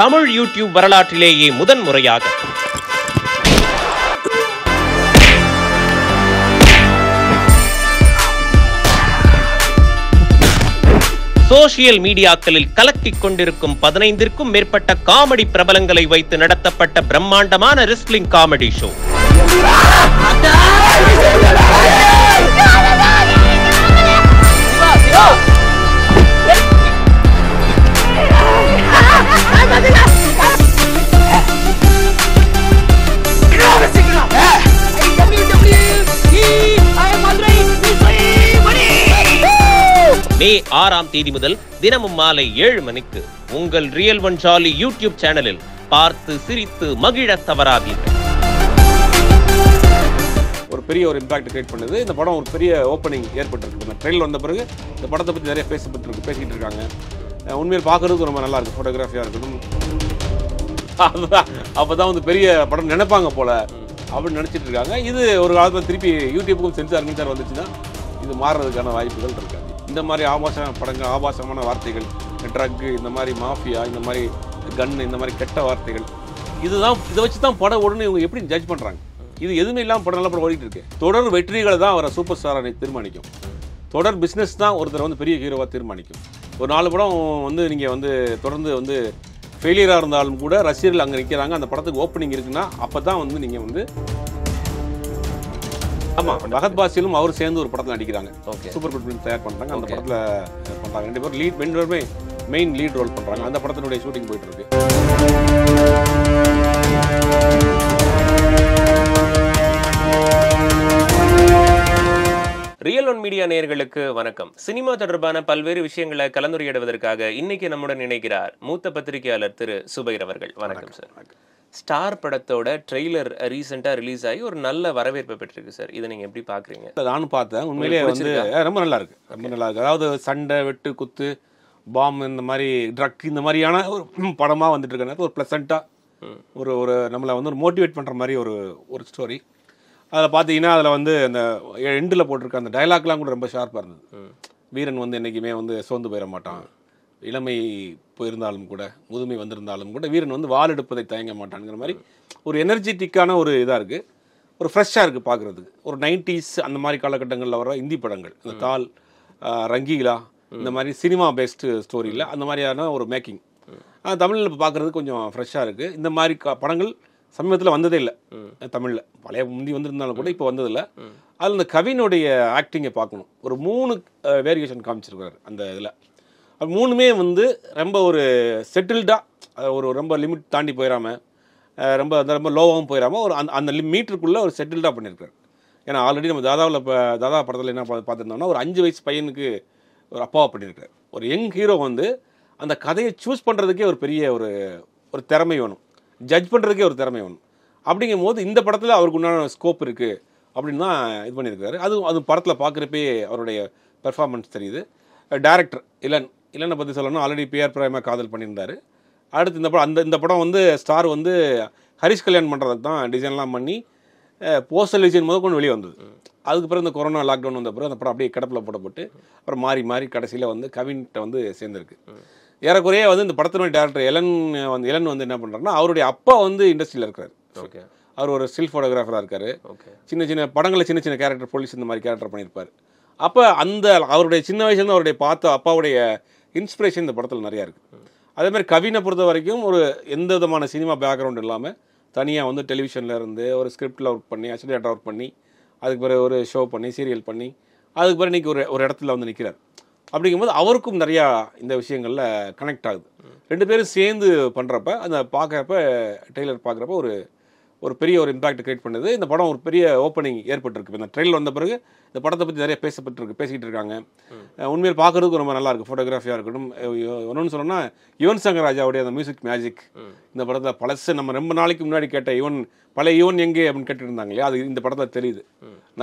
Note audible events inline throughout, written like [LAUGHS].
Tamil YouTube வரலாற்றிலேயே முதன் முறையாக சோசியல் மீடியாக்களில் கலக்கிக் கொண்டிருக்கும் பதினைந்திற்கும் மேற்பட்ட காமெடி பிரபலங்களை வைத்து நடத்தப்பட்ட பிரம்மாண்டமான wrestling comedy show Oh! May ஆறாம் தேதி முதல் தினமும் மாலை ஏழு மணிக்கு உங்கள் ரியல் ஒன் ஜாலி யூடியூப் சேனலில் பார்த்து சிரித்து மகிழ தவறாதீர்கள் ஒரு பெரிய ஒரு இம்பாக்ட் கிரியேட் பண்ணுது இந்த படம் ஒரு பெரிய ஓப்பனிங் ஏற்பட்டிருக்கு ட்ரெயில் வந்த பிறகு இந்த படத்தை பற்றி நிறைய இருக்கு பேசிக்கிட்டு இருக்காங்க உண்மையில் பார்க்குறதுக்கு ரொம்ப நல்லா இருக்கு ஃபோட்டோகிராஃபியாக இருக்கணும் அதுதான் அப்போ தான் வந்து பெரிய படம் நினைப்பாங்க போல அப்படின்னு நினச்சிட்டு இருக்காங்க இது ஒரு காலத்தில் திருப்பி யூடியூப்புக்கும் சென்சார் மின்சார் வந்துச்சுன்னா இது மாறுறதுக்கான வாய்ப்புகள் இருக்காது இந்த மாதிரி ஆபாச படங்கள் ஆபாசமான வார்த்தைகள் ட்ரக்கு இந்த மாதிரி மாஃபியா இந்த மாதிரி கன் இந்த மாதிரி கெட்ட வார்த்தைகள் இதுதான் இதை வச்சு தான் படம் உடனே இவங்க எப்படி ஜட்ஜ் பண்ணுறாங்க இது எதுவுமே இல்லாமல் படம் நல்ல படம் ஓடிட்டு இருக்கு தொடர் வெற்றிகளை தான் அவரை சூப்பர் ஸ்டாரை தீர்மானிக்கும் தொடர் பிஸ்னஸ் தான் ஒருத்தர் வந்து பெரிய ஹீரோவாக தீர்மானிக்கும் ஒரு நாலு படம் வந்து நீங்கள் வந்து தொடர்ந்து வந்து ஃபெயிலியராக இருந்தாலும் கூட ரசிகர்கள் அங்கே நிற்கிறாங்க அந்த படத்துக்கு ஓப்பனிங் இருக்குன்னா அப்போ தான் வந்து நீங்கள் வந்து ஆமா பகத் பாசிலும் அவர் சேர்ந்து ஒரு படத்தில் நடிக்கிறாங்க சூப்பர் குட் ஃபிலிம் தயார் பண்றாங்க அந்த படத்தில் பண்றாங்க ரெண்டு பேரும் லீட் ரெண்டு பேருமே மெயின் லீட் ரோல் பண்றாங்க அந்த படத்தினுடைய ஷூட்டிங் போயிட்டு இருக்கு ரியல் ஒன் மீடியா நேயர்களுக்கு வணக்கம் சினிமா தொடர்பான பல்வேறு விஷயங்களை கலந்துரையாடுவதற்காக இன்னைக்கு நம்முடன் இணைக்கிறார் மூத்த பத்திரிகையாளர் திரு சுபைர் அவர்கள் வணக்கம் சார் ஸ்டார் படத்தோட ட்ரெய்லர் ரீசெண்டாக ரிலீஸ் ஆகி ஒரு நல்ல வரவேற்பை பெற்றிருக்கு சார் இதை நீங்கள் எப்படி பார்க்குறீங்க நானும் பார்த்தேன் உண்மையிலேயே வந்து ரொம்ப நல்லா இருக்கு ரொம்ப நல்லா இருக்கு அதாவது சண்டை வெட்டு குத்து பாம் இந்த மாதிரி ட்ரக் இந்த மாதிரியான ஒரு [CLEARS THROAT] படமாக வந்துட்டு இருக்க ஒரு ப்ளசண்ட்டாக ஒரு ஒரு நம்மளை வந்து ஒரு மோட்டிவேட் பண்ணுற மாதிரி ஒரு ஒரு ஸ்டோரி அதில் பார்த்தீங்கன்னா அதில் வந்து அந்த எண்டில் போட்டிருக்க அந்த டைலாக்லாம் கூட ரொம்ப ஷார்ப்பாக இருந்தது வீரன் வந்து என்றைக்குமே வந்து சோர்ந்து போயிட மாட்டான் இளமை போயிருந்தாலும் கூட முதுமை வந்திருந்தாலும் கூட வீரன் வந்து வால் எடுப்பதை தயங்க மாட்டானுங்கிற மாதிரி ஒரு எனர்ஜெட்டிக்கான ஒரு இதாக இருக்குது ஒரு ஃப்ரெஷ்ஷாக இருக்குது பார்க்குறதுக்கு ஒரு நைன்டிஸ் அந்த மாதிரி காலகட்டங்களில் வர இந்தி படங்கள் இந்த தால் ரங்கீலா இந்த மாதிரி சினிமா பேஸ்டு ஸ்டோரியில் அந்த மாதிரியான ஒரு மேக்கிங் ஆனால் தமிழில் இப்போ பார்க்குறது கொஞ்சம் ஃப்ரெஷ்ஷாக இருக்குது இந்த மாதிரி படங்கள் சமீபத்தில் வந்ததே இல்லை தமிழில் பழைய முந்தி வந்திருந்தாலும் கூட இப்போ வந்ததில்லை அதில் இந்த கவினுடைய ஆக்டிங்கை பார்க்கணும் ஒரு மூணு வேரியேஷன் காமிச்சிருக்கிறார் அந்த இதில் அது மூணுமே வந்து ரொம்ப ஒரு செட்டில்டாக ஒரு ரொம்ப லிமிட் தாண்டி போயிடாமல் ரொம்ப அந்த ரொம்ப லோவாகவும் போயிடாமல் ஒரு அந்த அந்த மீட்டருக்குள்ளே ஒரு செட்டில்டாக பண்ணியிருக்காரு ஏன்னா ஆல்ரெடி நம்ம தாதாவில் இப்போ தாதா படத்தில் என்ன பார்த்துருந்தோம்னா ஒரு அஞ்சு வயசு பையனுக்கு ஒரு அப்பாவை பண்ணியிருக்காரு ஒரு யங் ஹீரோ வந்து அந்த கதையை சூஸ் பண்ணுறதுக்கே ஒரு பெரிய ஒரு ஒரு திறமை வேணும் ஜட்ஜ் பண்ணுறதுக்கே ஒரு திறமை வேணும் அப்படிங்கும் போது இந்த படத்தில் அவருக்கு உண்டான ஸ்கோப் இருக்குது அப்படின்னு தான் இது பண்ணியிருக்காரு அதுவும் அது படத்தில் பார்க்குறப்பே அவருடைய பெர்ஃபார்மன்ஸ் தெரியுது டேரக்டர் இளன் இல்லைன்னு பற்றி சொல்லணும் ஆல்ரெடி பிஆர் பிரேமா காதல் பண்ணியிருந்தார் அடுத்து இந்த படம் அந்த இந்த படம் வந்து ஸ்டார் வந்து ஹரிஷ் கல்யாண் பண்ணுறதுக்கு தான் டிசைன்லாம் பண்ணி போஸ்டல் டிசைன் முதல் கொண்டு வெளியே வந்தது அதுக்கு பிறகு இந்த கொரோனா லாக்டவுன் வந்த பிறகு அந்த படம் அப்படியே கிடப்பில் போடப்பட்டு அப்புறம் மாறி மாறி கடைசியில் வந்து கவின்கிட்ட வந்து சேர்ந்துருக்கு ஏறக்குறைய வந்து இந்த படத்தினுடைய டேரக்டர் எலன் வந்து எலன் வந்து என்ன பண்ணுறாருன்னா அவருடைய அப்பா வந்து இண்டஸ்ட்ரியில் இருக்கிறார் ஓகே அவர் ஒரு ஸ்டில் ஃபோட்டோகிராஃபராக இருக்கார் சின்ன சின்ன படங்களில் சின்ன சின்ன கேரக்டர் போலீஸ் இந்த மாதிரி கேரக்டர் பண்ணியிருப்பார் அப்போ அந்த அவருடைய சின்ன வயசுலேருந்து அவருடைய பார்த்த அப்பாவுடைய இன்ஸ்பிரேஷன் இந்த படத்தில் நிறையா இருக்குது மாதிரி கவினை பொறுத்த வரைக்கும் ஒரு எந்த விதமான சினிமா பேக்ரவுண்ட் இல்லாமல் தனியாக வந்து டெலிவிஷனில் இருந்து ஒரு ஸ்கிரிப்டில் ஒர்க் பண்ணி அசிடேட்டாக ஒர்க் பண்ணி அதுக்கு பிறகு ஒரு ஷோ பண்ணி சீரியல் பண்ணி அதுக்கு பிறகு இன்றைக்கி ஒரு ஒரு இடத்துல வந்து நிற்கிறார் அப்படிங்கும்போது அவருக்கும் நிறையா இந்த விஷயங்களில் கனெக்ட் ஆகுது ரெண்டு பேரும் சேர்ந்து பண்ணுறப்ப அந்த பார்க்குறப்ப டெய்லர் பார்க்குறப்ப ஒரு ஒரு பெரிய ஒரு இம்பாக்ட் கிரியேட் பண்ணுது இந்த படம் ஒரு பெரிய ஓப்பனிங் ஏற்பட்டிருக்கு இந்த ட்ரெயில் வந்த பிறகு இந்த படத்தை பற்றி நிறைய பேசப்பட்டிருக்கு பேசிக்கிட்டு இருக்காங்க உண்மையில் பார்க்குறதுக்கு ரொம்ப நல்லா இருக்குது ஃபோட்டோகிராஃபியாக இருக்கட்டும் ஒன்றுன்னு சொல்லணும்னா யுவன் சங்கர் ராஜாவுடைய அந்த மியூசிக் மேஜிக் இந்த படத்தில் பழசு நம்ம ரொம்ப நாளைக்கு முன்னாடி கேட்ட யுவன் பழைய யுவன் எங்கே அப்படின்னு கேட்டுருந்தாங்க இல்லையா அது இந்த படத்தில் தெரியுது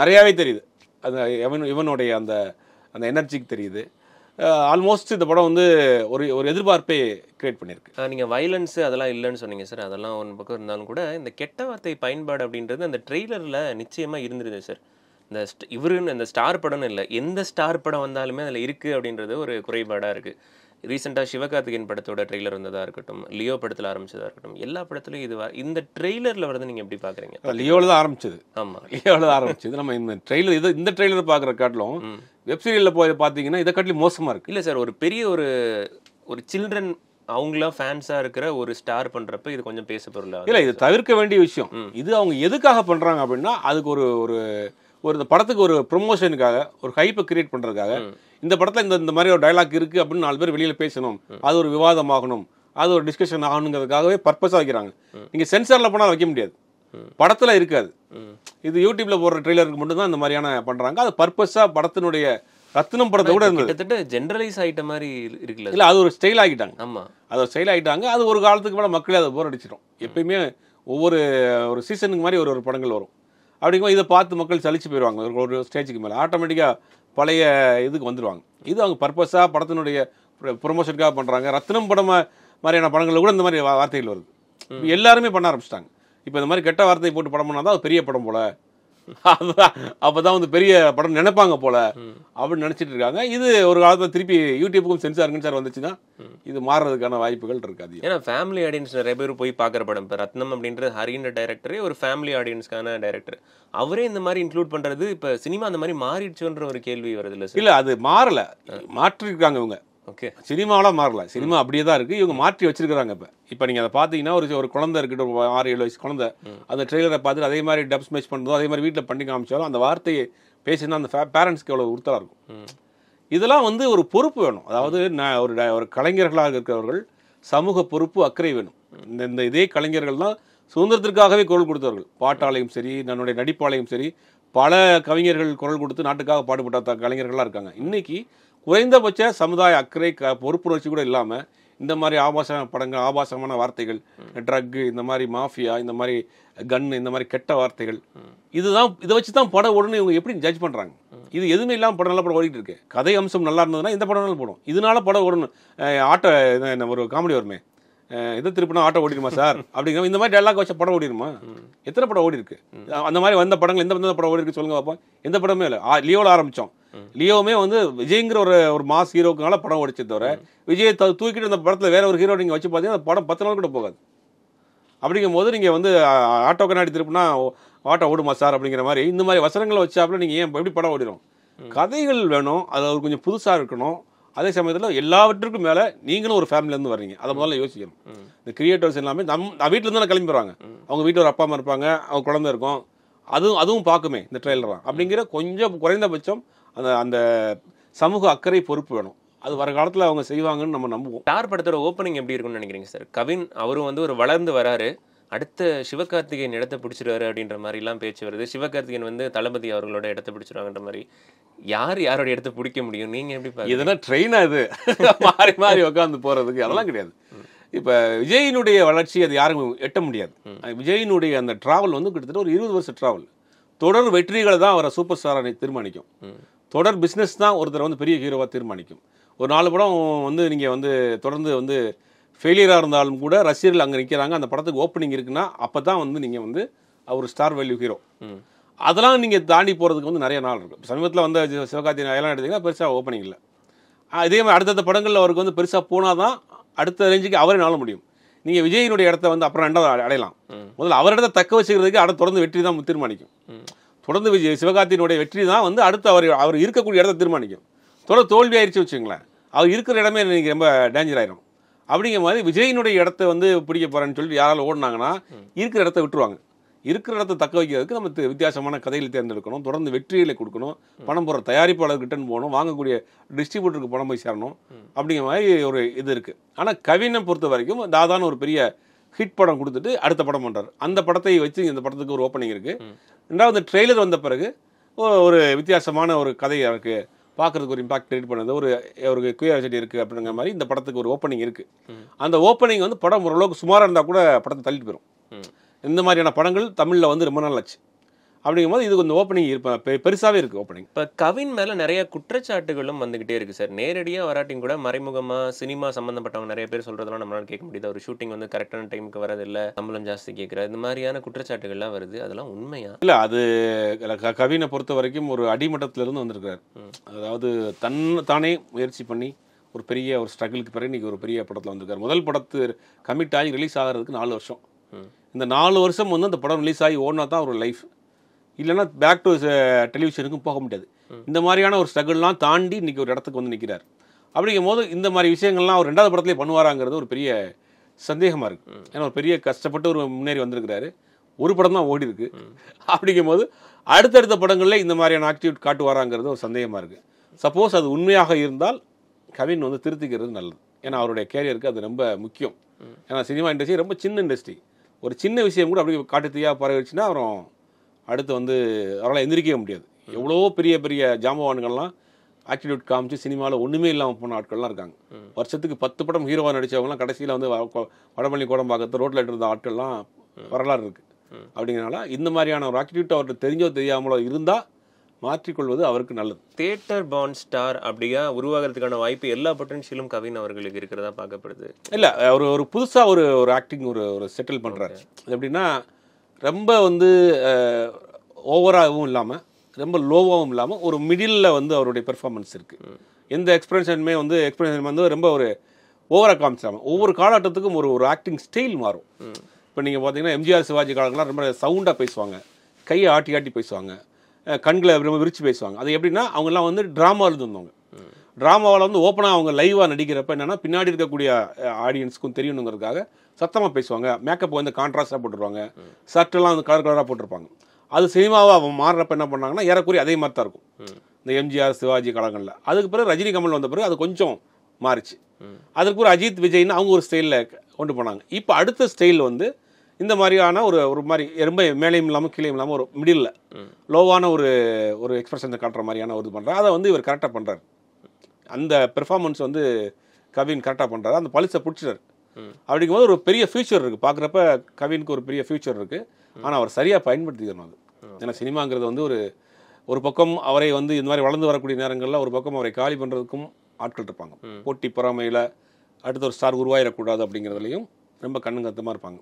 நிறையாவே தெரியுது அந்த யுவன் யுவனுடைய அந்த அந்த எனர்ஜிக்கு தெரியுது ஆல்மோஸ்ட் இந்த படம் வந்து ஒரு ஒரு எதிர்பார்ப்பே கிரியேட் பண்ணியிருக்கு நீங்கள் வைலன்ஸு அதெல்லாம் இல்லைன்னு சொன்னீங்க சார் அதெல்லாம் ஒன்று பக்கம் இருந்தாலும் கூட இந்த கெட்ட வார்த்தை பயன்பாடு அப்படின்றது அந்த ட்ரெய்லரில் நிச்சயமாக இருந்துருது சார் இந்த இவருன்னு இந்த ஸ்டார் படம்னு இல்லை எந்த ஸ்டார் படம் வந்தாலுமே அதில் இருக்குது அப்படின்றது ஒரு குறைபாடாக இருக்குது ரீசெண்டாக சிவகார்த்திகேயன் படத்தோட ட்ரெய்லர் வந்ததாக இருக்கட்டும் லியோ படத்தில் ஆரம்பிச்சதாக இருக்கட்டும் எல்லா படத்துலையும் இது இந்த ட்ரெய்லரில் வந்து நீங்கள் எப்படி பார்க்குறீங்க லியோவில் தான் ஆரம்பிச்சது ஆமாம் லியோவில் தான் ஆரம்பிச்சது நம்ம இந்த ட்ரெய்லர் இது இந்த ட்ரெய்லர் பார்க்குற காட்டிலும் வெப்சீரியலில் போய் பார்த்தீங்கன்னா இதை காட்டிலும் மோசமாக இருக்குது இல்லை சார் ஒரு பெரிய ஒரு ஒரு சில்ட்ரன் அவங்களாம் ஃபேன்ஸாக இருக்கிற ஒரு ஸ்டார் பண்ணுறப்ப இது கொஞ்சம் பேச பொருளாக இல்லை இது தவிர்க்க வேண்டிய விஷயம் இது அவங்க எதுக்காக பண்ணுறாங்க அப்படின்னா அதுக்கு ஒரு ஒரு ஒரு இந்த படத்துக்கு ஒரு ப்ரொமோஷனுக்காக ஒரு ஹைப்பை கிரியேட் பண்ணுறதுக்காக இந்த படத்தில் இந்த இந்த மாதிரி ஒரு டைலாக் இருக்குது அப்படின்னு நாலு பேர் வெளியில் பேசணும் அது ஒரு விவாதம் ஆகணும் அது ஒரு டிஸ்கஷன் ஆகணுங்கிறதுக்காகவே பர்பஸாக வைக்கிறாங்க நீங்கள் சென்சாரில் போனால் வைக்க முடியாது படத்தில் இருக்காது இது யூடியூப்ல போடுற ட்ரெய்லருக்கு மட்டும்தான் இந்த மாதிரியான பண்ணுறாங்க அது பர்பஸாக படத்தினுடைய ரத்தினம் படத்தை கூட இருந்தது கிட்டத்தட்ட ஜென்ரலைஸ் ஆகிட்ட மாதிரி இருக்குல்ல இல்லை அது ஒரு ஸ்டைல் ஆகிட்டாங்க ஆமாம் அது ஒரு ஸ்டைல் ஆகிட்டாங்க அது ஒரு காலத்துக்கு மேலே மக்களே அதை போர் அடிச்சிடும் எப்பயுமே ஒவ்வொரு ஒரு சீசனுக்கு மாதிரி ஒரு ஒரு படங்கள் வரும் அப்படிங்கும்போது இதை பார்த்து மக்கள் சலிச்சு போயிடுவாங்க ஒரு ஸ்டேஜுக்கு மேலே ஆட்டோமேட்டிக்காக பழைய இதுக்கு வந்துடுவாங்க இது அவங்க பர்பஸாக படத்தினுடைய ப்ரொமோஷனுக்காக பண்ணுறாங்க ரத்னம் படம் மாதிரியான படங்களில் கூட இந்த மாதிரி வார்த்தைகள் வருது எல்லாருமே பண்ண ஆரம்பிச்சிட்டாங்க இப்போ இந்த மாதிரி கெட்ட வார்த்தை போட்டு படம் பண்ணால் தான் அது பெரிய படம் போல் அப்பதான் வந்து பெரிய படம் நினைப்பாங்க போல அப்படின்னு நினைச்சிட்டு இருக்காங்க இது ஒரு காலத்துல திருப்பி யூடியூபுக்கும் சென்சார் சார் வந்துச்சுன்னா இது மாறுறதுக்கான வாய்ப்புகள் இருக்காது ஏன்னா ஃபேமிலி ஆடியன்ஸ் நிறைய பேர் போய் பாக்குற படம் இப்போ ரத்னம் அப்படின்ற ஹரின்ற டைரக்டரே ஒரு ஃபேமிலி ஆடியன்ஸ்க்கான டைரக்டர் அவரே இந்த மாதிரி இன்க்ளூட் பண்றது இப்ப சினிமா அந்த மாதிரி மாறிடுச்சுன்ற ஒரு கேள்வி வருது இல்ல இல்ல அது மாறல மாற்றிருக்காங்க இவங்க ஓகே சினிமாவெலாம் மாறல சினிமா அப்படியே தான் இருக்குது இவங்க மாற்றி வச்சிருக்கிறாங்க இப்போ இப்போ நீங்கள் அதை பார்த்தீங்கன்னா ஒரு ஒரு குழந்தை இருக்கட்டும் ஒரு ஆறு ஏழு வயசு குழந்தை அந்த ட்ரெய்லரை பார்த்துட்டு அதே மாதிரி டப்ஸ் மேட்ச் பண்ணுறதோ அதே மாதிரி வீட்டில் பண்ணி காமிச்சாலும் அந்த வார்த்தையை பேசினா அந்த பேரண்ட்ஸ்க்கு எவ்வளோ உறுத்தலாக இருக்கும் இதெல்லாம் வந்து ஒரு பொறுப்பு வேணும் அதாவது நான் ஒரு ஒரு கலைஞர்களாக இருக்கிறவர்கள் சமூக பொறுப்பு அக்கறை வேணும் இந்த இந்த இதே கலைஞர்கள் தான் சுதந்திரத்திற்காகவே குரல் கொடுத்தவர்கள் பாட்டாலையும் சரி நம்முடைய நடிப்பாளையும் சரி பல கவிஞர்கள் குரல் கொடுத்து நாட்டுக்காக பாடுபட்ட கலைஞர்களாக இருக்காங்க இன்றைக்கி குறைந்தபட்ச சமுதாய அக்கறை பொறுப்புணர்ச்சி கூட இல்லாமல் இந்த மாதிரி ஆபாச படங்கள் ஆபாசமான வார்த்தைகள் ட்ரக்கு இந்த மாதிரி மாஃபியா இந்த மாதிரி கன்னு இந்த மாதிரி கெட்ட வார்த்தைகள் இதுதான் இதை வச்சு தான் படம் ஓடணும் இவங்க எப்படி ஜட்ஜ் பண்ணுறாங்க இது எதுவுமே இல்லாமல் படம் நல்லா படம் ஓடிட்டு இருக்கு கதை அம்சம் நல்லா இருந்ததுன்னா இந்த படம் நல்லா போடும் இதனால படம் ஓடணும் ஆட்டோ ஒரு காமெடி வருமே இது திருப்பினா ஆட்டோ ஓடிடுமா சார் அப்படிங்கிற இந்த மாதிரி டெல்லாக் வச்ச படம் ஓடிடுமா எத்தனை படம் ஓடி இருக்கு அந்த மாதிரி வந்த படங்கள் எந்த படம் ஓடி இருக்கு சொல்லுங்க பார்ப்போம் எந்த படமே இல்லை லீவோட ஆரம்பித்தோம் லியோவுமே வந்து விஜய்ங்கிற ஒரு ஒரு மாஸ் ஹீரோக்குனால படம் ஓடிச்சு தவிர விஜய் தூக்கிட்டு அந்த படத்தில் வேற ஒரு ஹீரோ நீங்கள் வச்சு பார்த்தீங்கன்னா அந்த படம் பத்து நாள் கூட போகாது அப்படிங்கும் போது நீங்கள் வந்து ஆட்டோ கண்ணாடி திருப்பினா ஆட்டோ ஓடுமா சார் அப்படிங்கிற மாதிரி இந்த மாதிரி வசனங்களை வச்சாப்புல நீங்கள் ஏன் எப்படி படம் ஓடிடும் கதைகள் வேணும் அது ஒரு கொஞ்சம் புதுசாக இருக்கணும் அதே சமயத்தில் எல்லாவற்றுக்கும் மேலே நீங்களும் ஒரு ஃபேமிலியிலேருந்து வர்றீங்க அதை முதல்ல யோசிக்கணும் இந்த கிரியேட்டர்ஸ் எல்லாமே நம் வீட்டிலேருந்து தான் கிளம்பி போகிறாங்க அவங்க வீட்டில் ஒரு அப்பா அம்மா இருப்பாங்க அவங்க குழந்தை இருக்கும் அதுவும் அதுவும் பார்க்குமே இந்த தான் அப்படிங்கிற கொஞ்சம் குறைந்தபட்சம் அந்த அந்த சமூக அக்கறை பொறுப்பு வேணும் அது வர காலத்தில் அவங்க செய்வாங்கன்னு நம்ம நம்புவோம் ஸ்டார் படத்தோட ஓப்பனிங் எப்படி இருக்கும்னு நினைக்கிறீங்க சார் கவின் அவரும் வந்து ஒரு வளர்ந்து வராரு அடுத்த சிவகார்த்திகேயன் இடத்த பிடிச்சிருவாரு அப்படின்ற மாதிரிலாம் பேச்சு வருது சிவகார்த்திகேயன் வந்து தளபதி அவர்களோட இடத்த பிடிச்சிருவாங்கன்ற மாதிரி யார் யாரோட இடத்த பிடிக்க முடியும் நீங்கள் எப்படி இதெல்லாம் ட்ரெயினாக இது [LAUGHS] மாறி மாறி உட்காந்து போகிறதுக்கு அதெல்லாம் கிடையாது இப்போ விஜயினுடைய வளர்ச்சி அது யாரும் எட்ட முடியாது விஜயினுடைய அந்த ட்ராவல் வந்து கிட்டத்தட்ட ஒரு இருபது வருஷம் ட்ராவல் தொடர் வெற்றிகளை தான் அவரை சூப்பர் ஸ்டாராக தீர்மானிக்கும் தொடர் பிஸ்னஸ் தான் ஒருத்தர் வந்து பெரிய ஹீரோவாக தீர்மானிக்கும் ஒரு நாலு படம் வந்து நீங்கள் வந்து தொடர்ந்து வந்து ஃபெயிலியராக இருந்தாலும் கூட ரசிகர்கள் அங்கே நிற்கிறாங்க அந்த படத்துக்கு ஓப்பனிங் இருக்குன்னா அப்போ தான் வந்து நீங்கள் வந்து அவர் ஸ்டார் வேல்யூ ஹீரோ அதெல்லாம் நீங்கள் தாண்டி போகிறதுக்கு வந்து நிறைய நாள் இருக்கும் சமீபத்தில் வந்து சிவகார்த்திகேயன் அதெல்லாம் எடுத்திங்கன்னா பெருசாக ஓப்பனிங் இல்லை இதே மாதிரி அடுத்தடுத்த படங்களில் அவருக்கு வந்து பெருசாக போனால் தான் அடுத்த ரேஞ்சுக்கு அவரே நாள முடியும் நீங்கள் விஜயினுடைய இடத்த வந்து அப்புறம் ரெண்டாவது அடையலாம் முதல்ல அவர் இடத்த தக்க வச்சுக்கிறதுக்கு அடுத்த தொடர்ந்து வெற்றி தான் தீர்மானிக்கும் தொடர்ந்து விஜய் சிவகார்த்தியினுடைய வெற்றி தான் வந்து அடுத்து அவர் அவர் இருக்கக்கூடிய இடத்த தீர்மானிக்கும் தொடர் தோல்வி ஆயிடுச்சு வச்சுங்களேன் அவர் இருக்கிற இடமே இன்றைக்கி ரொம்ப டேஞ்சர் ஆயிரும் அப்படிங்கிற மாதிரி விஜயினுடைய இடத்த வந்து பிடிக்க போகிறேன்னு சொல்லி யாரால் ஓடினாங்கன்னா இருக்கிற இடத்த விட்டுருவாங்க இருக்கிற இடத்த தக்க வைக்கிறதுக்கு நம்ம வித்தியாசமான கதைகளை தேர்ந்தெடுக்கணும் தொடர்ந்து வெற்றிகளை கொடுக்கணும் பணம் போகிற தயாரிப்பாளர்கிட்டன்னு போகணும் வாங்கக்கூடிய டிஸ்ட்ரிபியூட்டருக்கு பணம் போய் சேரணும் அப்படிங்கிற மாதிரி ஒரு இது இருக்குது ஆனால் கவினை பொறுத்த வரைக்கும் தாதான ஒரு பெரிய ஹிட் படம் கொடுத்துட்டு அடுத்த படம் பண்ணுறாரு அந்த படத்தை வச்சு இந்த படத்துக்கு ஒரு ஓப்பனிங் இருக்கு ரெண்டாவது ட்ரெய்லர் வந்த பிறகு ஒரு வித்தியாசமான ஒரு கதை இருக்குது பார்க்குறதுக்கு ஒரு இம்பாக்ட் கிரியேட் பண்ணது ஒரு ஒரு கியூரியாசிட்டி இருக்குது அப்படிங்கிற மாதிரி இந்த படத்துக்கு ஒரு ஓப்பனிங் இருக்குது அந்த ஓப்பனிங் வந்து படம் ஓரளவுக்கு சுமாராக இருந்தால் கூட படத்தை தள்ளிட்டு போயிடும் இந்த மாதிரியான படங்கள் தமிழில் வந்து ரொம்ப நாள் ஆச்சு அப்படிங்கும் போது இது கொஞ்சம் ஓப்பனிங் இருப்பேன் பெருசாகவே இருக்குது ஓப்பனிங் இப்போ கவின் மேலே நிறைய குற்றச்சாட்டுகளும் வந்துக்கிட்டே இருக்குது சார் நேரடியாக வராட்டியும் கூட மறைமுகமாக சினிமா சம்மந்தப்பட்டவங்க நிறைய பேர் சொல்கிறதெல்லாம் நம்மளால் கேட்க முடியாது ஒரு ஷூட்டிங் வந்து கரெக்டான டைமுக்கு வரதில்லை சம்பளம் ஜாஸ்தி கேட்குற இந்த மாதிரியான குற்றச்சாட்டுகள்லாம் வருது அதெல்லாம் உண்மையா இல்லை அது கவினை பொறுத்த வரைக்கும் ஒரு அடிமட்டத்திலிருந்து வந்திருக்கிறார் அதாவது தன் தானே முயற்சி பண்ணி ஒரு பெரிய ஒரு ஸ்ட்ரகிளுக்கு பிறகு இன்றைக்கி ஒரு பெரிய படத்தில் வந்திருக்கார் முதல் படத்து கமிட் ஆகி ரிலீஸ் ஆகிறதுக்கு நாலு வருஷம் இந்த நாலு வருஷம் வந்து அந்த படம் ரிலீஸ் ஆகி ஓடினா தான் ஒரு லைஃப் இல்லைன்னா பேக் டு டெலிவிஷனுக்கும் போக முடியாது இந்த மாதிரியான ஒரு ஸ்ட்ரகிள்லாம் தாண்டி இன்றைக்கி ஒரு இடத்துக்கு வந்து நிற்கிறார் அப்படிங்கும் போது இந்த மாதிரி விஷயங்கள்லாம் அவர் ரெண்டாவது படத்துலேயே பண்ணுவாராங்கிறது ஒரு பெரிய சந்தேகமாக இருக்குது ஏன்னா ஒரு பெரிய கஷ்டப்பட்டு ஒரு முன்னேறி வந்திருக்கிறாரு ஒரு படம் தான் ஓடி இருக்கு அப்படிங்கும் போது அடுத்தடுத்த படங்களில் இந்த மாதிரியான ஆக்டிவிட் காட்டுவாராங்கிறது ஒரு சந்தேகமாக இருக்குது சப்போஸ் அது உண்மையாக இருந்தால் கவின் வந்து திருத்திக்கிறது நல்லது ஏன்னா அவருடைய கேரியருக்கு அது ரொம்ப முக்கியம் ஏன்னா சினிமா இண்டஸ்ட்ரி ரொம்ப சின்ன இண்டஸ்ட்ரி ஒரு சின்ன விஷயம் கூட அப்படி காட்டுத்தீயாக பரவிச்சுன்னா அப்புறம் அடுத்து வந்து அவரால் எந்திரிக்கவே முடியாது எவ்வளோ பெரிய பெரிய ஜாமவான்கள்லாம் ஆட்டிடியூட் காமிச்சு சினிமாவில் ஒன்றுமே இல்லாமல் போன ஆட்கள்லாம் இருக்காங்க வருஷத்துக்கு பத்து படம் ஹீரோவாக நடித்தவங்கலாம் கடைசியில் வந்து வடமல்லி கோடம் பார்க்கறது ரோட்டில் இருந்த ஆட்கள்லாம் வரலாறு இருக்குது அப்படிங்கிறனால இந்த மாதிரியான ஒரு ஆட்டிடியூட் அவர்கிட்ட தெரிஞ்சோ தெரியாமலோ இருந்தால் மாற்றிக்கொள்வது அவருக்கு நல்லது தேட்டர் பான் ஸ்டார் அப்படியா உருவாகிறதுக்கான வாய்ப்பு எல்லா பொட்டன்ஷியலும் கவின் அவர்களுக்கு இருக்கிறதா பார்க்கப்படுது இல்லை அவர் ஒரு புதுசாக ஒரு ஒரு ஆக்டிங் ஒரு ஒரு செட்டில் பண்ணுறாரு எப்படின்னா ரொம்ப வந்து ஓவராகவும் இல்லாமல் ரொம்ப லோவாகவும் இல்லாமல் ஒரு மிடிலில் வந்து அவருடைய பெர்ஃபார்மன்ஸ் இருக்குது எந்த எக்ஸ்பிரஷனுமே வந்து எக்ஸ்பிரஷன் வந்து ரொம்ப ஒரு ஓவராக காமிச்சாமல் ஒவ்வொரு காலகட்டத்துக்கும் ஒரு ஒரு ஆக்டிங் ஸ்டைல் மாறும் இப்போ நீங்கள் பார்த்தீங்கன்னா எம்ஜிஆர் சிவாஜி காலத்துலாம் ரொம்ப சவுண்டாக பேசுவாங்க கையை ஆட்டி ஆட்டி பேசுவாங்க கண்களை ரொம்ப விரித்து பேசுவாங்க அது எப்படின்னா அவங்கெல்லாம் வந்து ட்ராமா வந்தவங்க ட்ராமாவில் வந்து ஓப்பனாக அவங்க லைவாக நடிக்கிறப்ப என்னென்னா பின்னாடி இருக்கக்கூடிய ஆடியன்ஸ்க்கும் தெரியணுங்கிறதுக்காக சத்தமாக பேசுவாங்க மேக்கப் வந்து கான்ட்ராஸ்டாக போட்டுருவாங்க சர்ட்டெல்லாம் வந்து கலர் கலராக போட்டிருப்பாங்க அது சினிமாவாக அவன் மாறுறப்ப என்ன பண்ணாங்கன்னா ஏறக்குறைய அதே மாதிரி தான் இருக்கும் இந்த எம்ஜிஆர் சிவாஜி காலங்களில் அதுக்கு பிறகு ரஜினி கமல் வந்த பிறகு அது கொஞ்சம் மாறிச்சு அதுக்கு ஒரு அஜித் விஜய்னு அவங்க ஒரு ஸ்டைலில் கொண்டு போனாங்க இப்போ அடுத்த ஸ்டைல் வந்து இந்த மாதிரியான ஒரு ஒரு மாதிரி ரொம்ப மேலையும் இல்லாமல் கீழேயும் இல்லாமல் ஒரு மிடில் லோவான ஒரு ஒரு எக்ஸ்பிரஷன் காட்டுற மாதிரியான ஒரு இது பண்ணுறாரு அதை வந்து இவர் கரெக்டாக பண்ணுறாரு அந்த பெர்ஃபார்மன்ஸ் வந்து கவின் கரெக்டாக பண்ணுறாரு அந்த பளிச்சை பிடிச்சினார் அப்படிங்கும் போது ஒரு பெரிய ஃபியூச்சர் இருக்குது பார்க்குறப்ப கவினுக்கு ஒரு பெரிய ஃபியூச்சர் இருக்குது ஆனால் அவர் சரியாக பயன்படுத்திக்கணும் அது ஏன்னா சினிமாங்கிறது வந்து ஒரு ஒரு பக்கம் அவரை வந்து இந்த மாதிரி வளர்ந்து வரக்கூடிய நேரங்களில் ஒரு பக்கம் அவரை காலி பண்ணுறதுக்கும் ஆட்கள் இருப்பாங்க போட்டி பொறாமையில் அடுத்த ஒரு ஸ்டார் உருவாயிடக்கூடாது அப்படிங்கிறதுலையும் ரொம்ப கண்ணுங்கத்தமாக இருப்பாங்க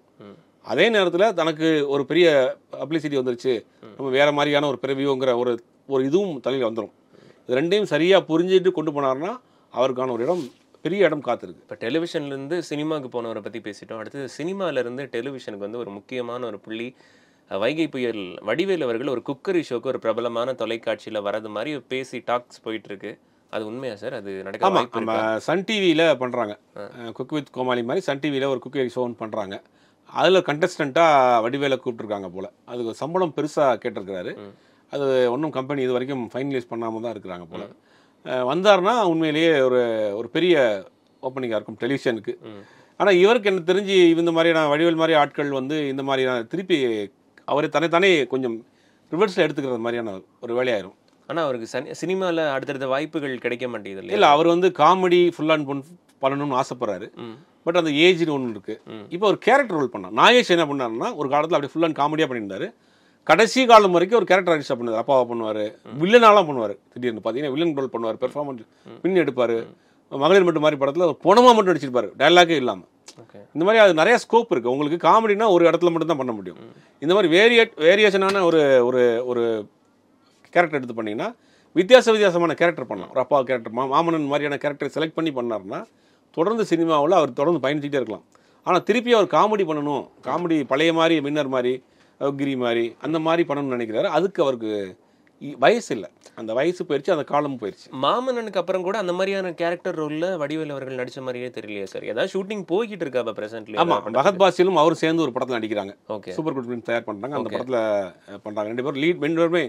அதே நேரத்தில் தனக்கு ஒரு பெரிய பப்ளிசிட்டி வந்துருச்சு ரொம்ப வேறு மாதிரியான ஒரு பிறவியோங்கிற ஒரு ஒரு இதுவும் தலையில் வந்துடும் இது ரெண்டையும் சரியாக புரிஞ்சுட்டு கொண்டு போனார்னா அவருக்கான ஒரு இடம் பெரிய இடம் காத்திருக்கு இப்போ டெலிவிஷன்லேருந்து சினிமாவுக்கு போனவரை பற்றி பேசிட்டோம் அடுத்து சினிமாவிலேருந்து டெலிவிஷனுக்கு வந்து ஒரு முக்கியமான ஒரு புள்ளி வைகை புயல் வடிவேல் அவர்கள் ஒரு குக்கரி ஷோக்கு ஒரு பிரபலமான தொலைக்காட்சியில் வரது மாதிரி பேசி டாக்ஸ் போயிட்டுருக்கு அது உண்மையா சார் அது நடக்க ஆமாம் நம்ம சன் டிவியில் பண்ணுறாங்க குக் வித் கோமாளி மாதிரி சன் டிவியில் ஒரு குக்கரி ஷோன்னு பண்ணுறாங்க அதில் கண்டஸ்டண்ட்டாக வடிவேலை கூப்பிட்டுருக்காங்க போல் அதுக்கு சம்பளம் பெருசாக கேட்டிருக்கிறாரு அது ஒன்றும் கம்பெனி இது வரைக்கும் ஃபைனலைஸ் பண்ணாமல் தான் இருக்கிறாங்க போல் வந்தார்னா உண்மையிலேயே ஒரு ஒரு பெரிய ஓப்பனிங்காக இருக்கும் டெலிவிஷனுக்கு ஆனால் இவருக்கு எனக்கு தெரிஞ்சு இந்த மாதிரியான வடிவல் மாதிரி ஆட்கள் வந்து இந்த மாதிரியான திருப்பி அவர் தன்னை தானே கொஞ்சம் ரிவர்ஸில் எடுத்துக்கிறது மாதிரியான ஒரு வேலையாயிரும் ஆனால் அவருக்கு சனி சினிமாவில் அடுத்தடுத்த வாய்ப்புகள் கிடைக்க மாட்டேங்குது இல்லை இல்லை அவர் வந்து காமெடி ஃபுல் அண்ட் ஃபுல் பண்ணணும்னு ஆசைப்படுறாரு பட் அந்த ஏஜ்னு ஒன்று இருக்குது இப்போ ஒரு கேரக்டர் ரோல் பண்ணார் நாகேஷ் என்ன பண்ணாருன்னா ஒரு காலத்தில் அப்படி ஃபுல் அண்ட் காமெடியாக பண்ணியிருந்தாரு கடைசி காலம் வரைக்கும் ஒரு கேரக்டர் ஆர்டிஸ்டாக பண்ணுவார் அப்பாவை பண்ணுவார் வில்லனாலாம் பண்ணுவார் திடீர்னு பார்த்தீங்கன்னா வில்லன் ரோல் பண்ணுவார் பெர்ஃபார்மன்ஸ் பின் எடுப்பார் மகளிர் மட்டும் மாதிரி படத்தில் பொணமாக மட்டும் நடிச்சிருப்பார் டைலாக்கே இல்லாமல் இந்த மாதிரி அது நிறைய ஸ்கோப் இருக்குது உங்களுக்கு காமெடினா ஒரு இடத்துல மட்டும் தான் பண்ண முடியும் இந்த மாதிரி வேரியட் வேரியேஷனான ஒரு ஒரு ஒரு கேரக்டர் எடுத்து பண்ணீங்கன்னா வித்தியாச வித்தியாசமான கேரக்டர் பண்ணலாம் ஒரு அப்பா கேரக்டர் மா மாமனன் மாதிரியான கேரக்டர் செலக்ட் பண்ணி பண்ணார்னா தொடர்ந்து சினிமாவில் அவர் தொடர்ந்து பயணிச்சுட்டே இருக்கலாம் ஆனால் திருப்பி அவர் காமெடி பண்ணணும் காமெடி பழைய மாதிரி மின்னர் மாதிரி கிரி மாதிரி அந்த மாதிரி பண்ணணும்னு நினைக்கிறாரு அதுக்கு அவருக்கு வயசு இல்லை அந்த வயசு போயிடுச்சு அந்த காலம் போயிடுச்சு மாமன்னனுக்கு அப்புறம் கூட அந்த மாதிரியான கேரக்டர் ரோலில் வடிவேல் அவர்கள் நடித்த மாதிரியே தெரியலையே சார் ஏதாவது ஷூட்டிங் போய்கிட்டு இருக்கா இப்போ ப்ரெசென்ட்லி ஆமாம் பகத் பாசிலும் அவரும் சேர்ந்து ஒரு படத்தில் நடிக்கிறாங்க ஓகே சூப்பர் குட் ஃபிலிம் தயார் பண்ணுறாங்க அந்த படத்தில் பண்ணுறாங்க ரெண்டு பேரும் லீட் ரெண்டு பேருமே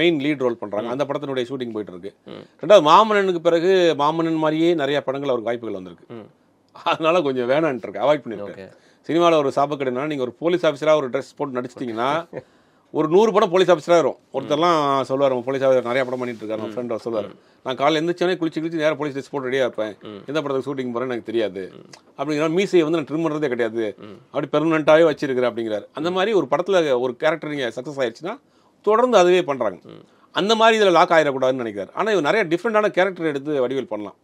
மெயின் லீட் ரோல் பண்ணுறாங்க அந்த படத்தினுடைய ஷூட்டிங் போயிட்டு இருக்கு hmm. ரெண்டாவது மாமன்னனுக்கு பிறகு மாமன்னன் மாதிரியே நிறைய படங்கள் அவருக்கு வாய்ப்புகள் வந்திருக்கு hmm. அதனால கொஞ்சம் வேணான்ட்டு இருக்கு அவாய்ட் பண்ணிருக்கேன் சினிமாவில் ஒரு சாபக்கடைனா நீங்கள் ஒரு போலீஸ் ஆஃபீஸராக ஒரு ட்ரெஸ் போட்டு நடிச்சிட்டிங்கன்னா ஒரு நூறு படம் போலீஸ் ஆஃபீஸராக வரும் ஒருத்தர்லாம் சொல்லுவார் போலீஸ் ஆஃபீஸர் நிறையா படம் பண்ணிட்டு இருக்காரு ஃப்ரெண்ட் சொல்லுவார் நான் காலையில் எழுந்திரிச்சோடனே குளிச்சு குளிச்சு நேரம் போலீஸ் ட்ரெஸ் போட்டு ரெடியாக இருப்பேன் எந்த படத்துக்கு ஷூட்டிங் போகிறேன் எனக்கு தெரியாது அப்படிங்கிற மீசையை வந்து நான் ட்ரிம் பண்ணுறதே கிடையாது அப்படி பெர்மனண்ட்டாகவே வச்சிருக்கிறேன் அப்படிங்கிறார் அந்த மாதிரி ஒரு படத்தில் ஒரு கேரக்டர் நீங்கள் சக்ஸஸ் ஆயிடுச்சுன்னா தொடர்ந்து அதுவே பண்ணுறாங்க அந்த மாதிரி இதில் லாக் ஆகிடக்கூடாதுன்னு நினைக்கிறார் ஆனால் இவர் நிறைய டிஃப்ரெண்ட்டான கேரக்டர் எடுத்து வடிவேல் பண்ணலாம்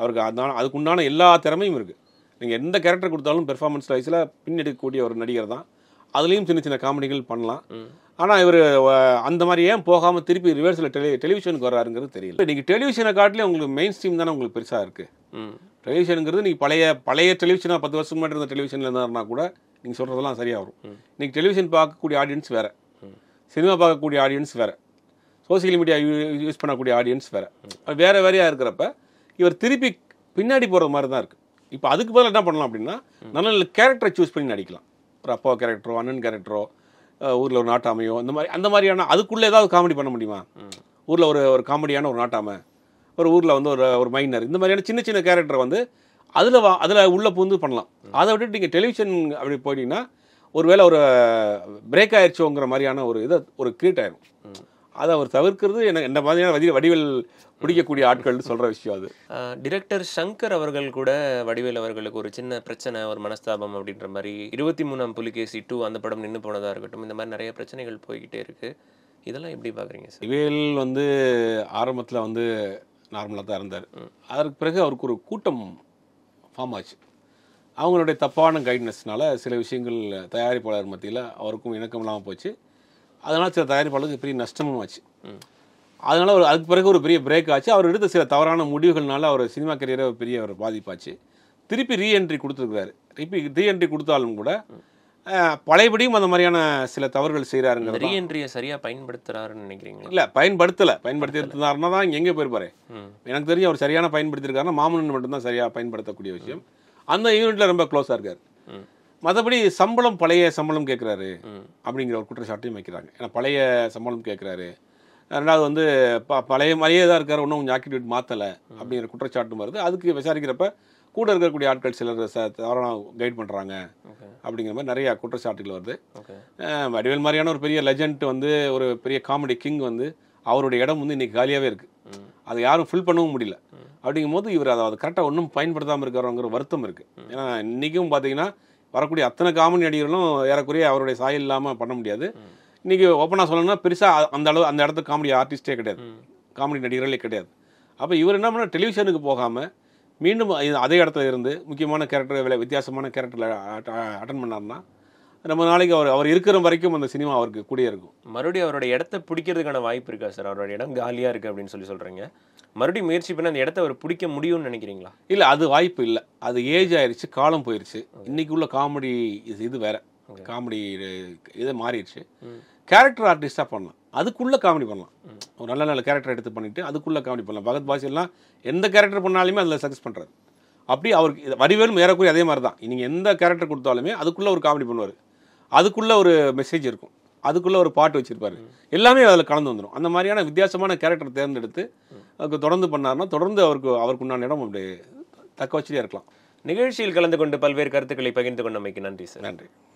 அவருக்கு அதனால் அதுக்குண்டான எல்லா திறமையும் இருக்குது நீங்கள் எந்த கேரக்டர் கொடுத்தாலும் பெர்ஃபார்மன்ஸ் வைஸில் பின்னெடுக்கக்கூடிய ஒரு நடிகர் தான் அதுலேயும் சின்ன சின்ன காமெடிகள் பண்ணலாம் ஆனால் இவர் அந்த மாதிரி ஏன் போகாமல் திருப்பி ரிவர்ஸில் டெலி டெலிவிஷனுக்கு வர்றாருங்கிறது தெரியல நீங்கள் டெலிவிஷனை காட்டிலே உங்களுக்கு மெயின் ஸ்ட்ரீம் தானே உங்களுக்கு பெருசாக இருக்குது டெலிவிஷனுங்கிறது நீங்கள் பழைய பழைய டெலிவிஷனாக பத்து வருஷம் முன்னாடி இருந்த டெலிவிஷனில் இருந்தாருனா கூட நீங்கள் சொல்கிறதெல்லாம் சரியாக வரும் இன்றைக்கி டெலிவிஷன் பார்க்கக்கூடிய ஆடியன்ஸ் வேறு சினிமா பார்க்கக்கூடிய ஆடியன்ஸ் வேறு சோசியல் மீடியா யூஸ் பண்ணக்கூடிய ஆடியன்ஸ் வேறு வேறு வேறையாக இருக்கிறப்ப இவர் திருப்பி பின்னாடி போகிற மாதிரி தான் இருக்குது இப்போ அதுக்கு பதில் என்ன பண்ணலாம் அப்படின்னா நல்ல நல்ல கேரக்டரை சூஸ் பண்ணி நடிக்கலாம் ஒரு அப்பா கேரக்டரோ அண்ணன் கேரக்டரோ ஊரில் ஒரு நாட்டாமையோ இந்த மாதிரி அந்த மாதிரியான அதுக்குள்ளே ஏதாவது காமெடி பண்ண முடியுமா ஊரில் ஒரு ஒரு காமெடியான ஒரு நாட்டாமை ஒரு ஊரில் வந்து ஒரு ஒரு மைனர் இந்த மாதிரியான சின்ன சின்ன கேரக்டரை வந்து அதில் வா அதில் உள்ளே பூந்து பண்ணலாம் அதை விட்டுட்டு நீங்கள் டெலிவிஷன் அப்படி போயிட்டீங்கன்னா ஒருவேளை ஒரு பிரேக் ஆயிடுச்சோங்கிற மாதிரியான ஒரு இதை ஒரு கிரியேட் ஆயிரும் அதை அவர் தவிர்க்கிறது எனக்கு இந்த மாதிரியான வதி வடிவில் பிடிக்கக்கூடிய ஆட்கள்னு சொல்கிற விஷயம் அது டிரெக்டர் சங்கர் அவர்கள் கூட வடிவேல் அவர்களுக்கு ஒரு சின்ன பிரச்சனை ஒரு மனஸ்தாபம் அப்படின்ற மாதிரி இருபத்தி மூணாம் புலிகேசி டூ அந்த படம் நின்று போனதாக இருக்கட்டும் இந்த மாதிரி நிறைய பிரச்சனைகள் போய்கிட்டே இருக்குது இதெல்லாம் எப்படி பார்க்குறீங்க சார் வடிவேல் வந்து ஆரம்பத்தில் வந்து நார்மலாக தான் இருந்தார் அதற்கு பிறகு அவருக்கு ஒரு கூட்டம் ஃபார்ம் ஆச்சு அவங்களுடைய தப்பான கைட்னஸ்னால சில விஷயங்கள் தயாரிப்பாளர் மத்தியில் அவருக்கும் இணக்கம் இல்லாமல் போச்சு அதனால் சில தயாரிப்பாளருக்கு பெரிய நஷ்டமும் ஆச்சு அதனால் ஒரு அதுக்கு பிறகு ஒரு பெரிய பிரேக் ஆச்சு அவர் எடுத்த சில தவறான முடிவுகள்னால அவர் சினிமா கரியரை ஒரு பெரிய ஒரு பாதிப்பாச்சு திருப்பி ரீஎன்ட்ரி கொடுத்துருக்குறாரு திருப்பி ரீஎன்ட்ரி கொடுத்தாலும் கூட பழையபடியும் அந்த மாதிரியான சில தவறுகள் செய்கிறாருங்க ரீஎன்ட்ரியை சரியாக பயன்படுத்துகிறாருன்னு நினைக்கிறீங்க இல்லை பயன்படுத்தலை பயன்படுத்தி இருந்தாருன்னா தான் எங்கே போயிருப்பாரு எனக்கு தெரிஞ்சு அவர் சரியான பயன்படுத்தியிருக்காருன்னா மாமன்னன் மட்டும்தான் சரியாக பயன்படுத்தக்கூடிய விஷயம் அந்த யூனிட்டில் ரொம்ப க்ளோஸாக இருக்கார் மற்றபடி சம்பளம் பழைய சம்பளம் கேட்குறாரு அப்படிங்கிற ஒரு குற்றச்சாட்டையும் வைக்கிறாங்க ஏன்னா பழைய சம்பளம் கேட்குறாரு ரெண்டாவது வந்து ப பழைய மாதிரியே தான் இருக்கார் ஒன்றும் கொஞ்சம் ஆக்டிவிட்டி மாற்றலை அப்படிங்கிற குற்றச்சாட்டும் வருது அதுக்கு விசாரிக்கிறப்ப கூட இருக்கக்கூடிய ஆட்கள் சிலர் ச தவறான கைட் பண்ணுறாங்க அப்படிங்கிற மாதிரி நிறையா குற்றச்சாட்டுகள் வருது வடிவேல் மாதிரியான ஒரு பெரிய லெஜண்ட் வந்து ஒரு பெரிய காமெடி கிங் வந்து அவருடைய இடம் வந்து இன்றைக்கி காலியாகவே இருக்குது அதை யாரும் ஃபில் பண்ணவும் முடியல அப்படிங்கும் போது இவர் அதை கரெக்டாக ஒன்றும் பயன்படுத்தாமல் இருக்கிறவங்கிற வருத்தம் இருக்குது ஏன்னா இன்றைக்கும் பார்த்தீங்கன்னா வரக்கூடிய அத்தனை காமெடி நடிகர்களும் ஏறக்குறைய அவருடைய சாயல் இல்லாமல் பண்ண முடியாது இன்றைக்கி ஓப்பனாக சொல்லணும்னா பெருசாக அந்த அளவு அந்த இடத்துக்கு காமெடி ஆர்டிஸ்டே கிடையாது காமெடி நடிகர்களே கிடையாது அப்போ இவர் என்ன பண்ணால் டெலிவிஷனுக்கு போகாமல் மீண்டும் அதே இடத்துல இருந்து முக்கியமான கேரக்டர் வேலை வித்தியாசமான கேரக்டரில் அட்டன் பண்ணார்னா ரொம்ப நாளைக்கு அவர் அவர் இருக்கிற வரைக்கும் அந்த சினிமா அவருக்கு கூடிய இருக்கும் மறுபடியும் அவருடைய இடத்த பிடிக்கிறதுக்கான வாய்ப்பு இருக்கா சார் அவருடைய இடம் காலியாக இருக்குது அப்படின்னு சொல்லி சொல்கிறீங்க மறுபடியும் முயற்சி பண்ண அந்த இடத்த அவர் பிடிக்க முடியும்னு நினைக்கிறீங்களா இல்லை அது வாய்ப்பு இல்லை அது ஏஜ் ஆயிடுச்சு காலம் போயிடுச்சு இன்னைக்கு உள்ள காமெடி இது இது வேற காமெடி இதை மாறிடுச்சு கேரக்டர் ஆர்டிஸ்டாக பண்ணலாம் அதுக்குள்ளே காமெடி பண்ணலாம் ஒரு நல்ல நல்ல கேரக்டர் எடுத்து பண்ணிவிட்டு அதுக்குள்ளே காமெடி பண்ணலாம் பகத் பாசிலாம் எந்த கேரக்டர் பண்ணாலுமே அதில் சக்ஸஸ் பண்ணுறாரு அப்படி அவருக்கு வடிவேலும் ஏறக்குறி அதே மாதிரி தான் நீங்கள் எந்த கேரக்டர் கொடுத்தாலுமே அதுக்குள்ளே ஒரு காமெடி பண்ணுவார் அதுக்குள்ளே ஒரு மெசேஜ் இருக்கும் அதுக்குள்ளே ஒரு பாட்டு வச்சுருப்பாரு எல்லாமே அதில் கலந்து வந்துடும் அந்த மாதிரியான வித்தியாசமான கேரக்டர் தேர்ந்தெடுத்து அதுக்கு தொடர்ந்து பண்ணார்னா தொடர்ந்து அவருக்கு அவருக்கு உண்டான இடம் அப்படி தக்க வச்சுட்டே இருக்கலாம் நிகழ்ச்சியில் கலந்து கொண்டு பல்வேறு கருத்துக்களை பகிர்ந்து கொண்டமைக்கு நன்றி சார் நன்றி